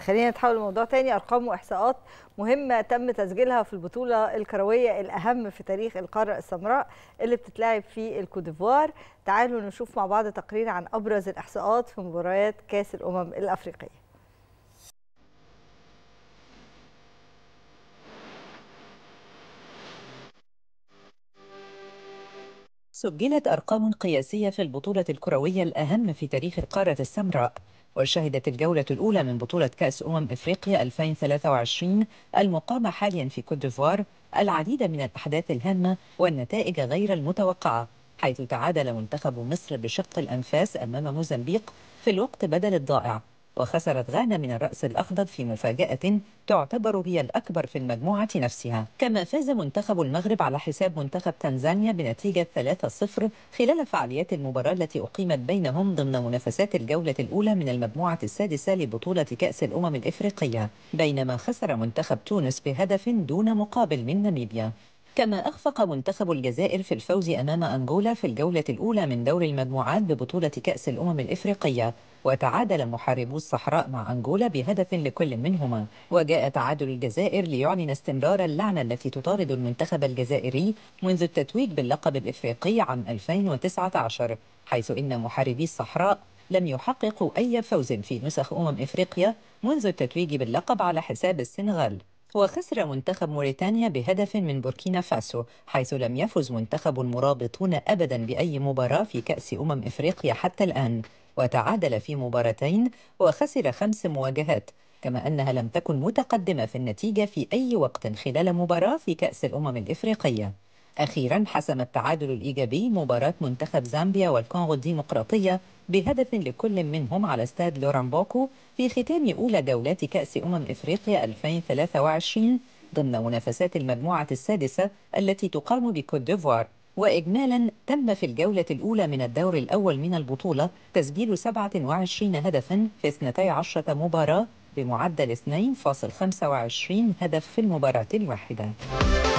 خلينا نتحول لموضوع تاني ارقام واحصاءات مهمه تم تسجيلها في البطوله الكرويه الاهم في تاريخ القاره السمراء اللي بتتلعب في الكوديفوار تعالوا نشوف مع بعض تقرير عن ابرز الاحصاءات في مباريات كاس الامم الافريقيه سجلت أرقام قياسية في البطولة الكروية الأهم في تاريخ القارة السمراء وشهدت الجولة الأولى من بطولة كأس أمم إفريقيا 2023 المقامة حاليا في كوت ديفوار العديد من الأحداث الهامة والنتائج غير المتوقعة حيث تعادل منتخب مصر بشق الأنفاس أمام موزمبيق في الوقت بدل الضائع وخسرت غانا من الرأس الأخضر في مفاجأة تعتبر هي الأكبر في المجموعة نفسها كما فاز منتخب المغرب على حساب منتخب تنزانيا بنتيجة 3-0 خلال فعاليات المباراة التي أقيمت بينهم ضمن منافسات الجولة الأولى من المجموعة السادسة لبطولة كأس الأمم الإفريقية بينما خسر منتخب تونس بهدف دون مقابل من ناميبيا كما أخفق منتخب الجزائر في الفوز أمام أنغولا في الجولة الأولى من دور المجموعات ببطولة كأس الأمم الإفريقية وتعادل محاربو الصحراء مع أنغولا بهدف لكل منهما وجاء تعادل الجزائر ليعلن استمرار اللعنة التي تطارد المنتخب الجزائري منذ التتويج باللقب الإفريقي عام 2019 حيث إن محاربي الصحراء لم يحققوا أي فوز في نسخ أمم إفريقيا منذ التتويج باللقب على حساب السنغال وخسر منتخب موريتانيا بهدف من بوركينا فاسو حيث لم يفز منتخب المرابطون أبدا بأي مباراة في كأس أمم إفريقيا حتى الآن وتعادل في مباراتين وخسر خمس مواجهات كما أنها لم تكن متقدمة في النتيجة في أي وقت خلال مباراة في كأس الأمم الإفريقية أخيرا حسم التعادل الإيجابي مباراة منتخب زامبيا والكونغو الديمقراطية بهدف لكل منهم على استاد لورامبوكو في ختام أولى جولات كأس أمم إفريقيا 2023 ضمن منافسات المجموعة السادسة التي تقام بكوت ديفوار وإجمالا تم في الجولة الأولى من الدور الأول من البطولة تسجيل 27 هدفا في 12 مباراة بمعدل 2.25 هدف في المباراة الواحدة